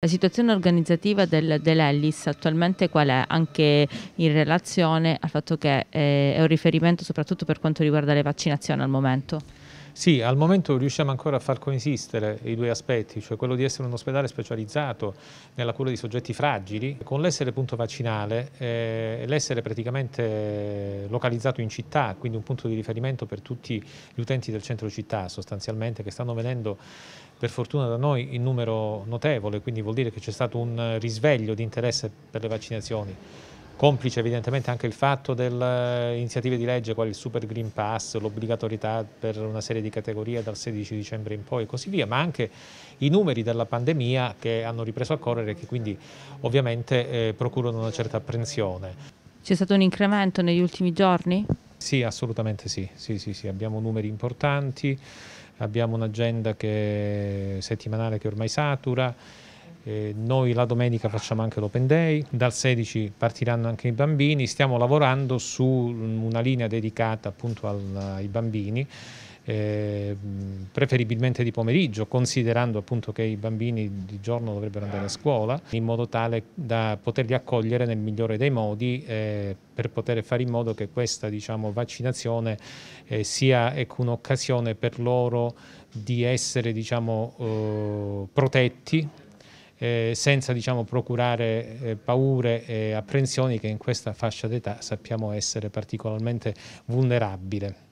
La situazione organizzativa del, dell'Ellis attualmente qual è? Anche in relazione al fatto che eh, è un riferimento soprattutto per quanto riguarda le vaccinazioni al momento. Sì, al momento riusciamo ancora a far coesistere i due aspetti, cioè quello di essere un ospedale specializzato nella cura di soggetti fragili, con l'essere punto vaccinale, eh, l'essere praticamente localizzato in città, quindi un punto di riferimento per tutti gli utenti del centro città sostanzialmente, che stanno venendo per fortuna da noi in numero notevole, quindi vuol dire che c'è stato un risveglio di interesse per le vaccinazioni complice evidentemente anche il fatto delle iniziative di legge quali il Super Green Pass, l'obbligatorietà per una serie di categorie dal 16 dicembre in poi e così via, ma anche i numeri della pandemia che hanno ripreso a correre e che quindi ovviamente eh, procurano una certa apprensione. C'è stato un incremento negli ultimi giorni? Sì, assolutamente sì, sì, sì, sì. abbiamo numeri importanti, abbiamo un'agenda settimanale che ormai satura, eh, noi la domenica facciamo anche l'open day, dal 16 partiranno anche i bambini, stiamo lavorando su una linea dedicata appunto al, ai bambini. Eh, preferibilmente di pomeriggio, considerando appunto che i bambini di giorno dovrebbero andare a scuola, in modo tale da poterli accogliere nel migliore dei modi eh, per poter fare in modo che questa diciamo, vaccinazione eh, sia ecco, un'occasione per loro di essere diciamo, eh, protetti eh, senza diciamo, procurare eh, paure e apprensioni che in questa fascia d'età sappiamo essere particolarmente vulnerabile.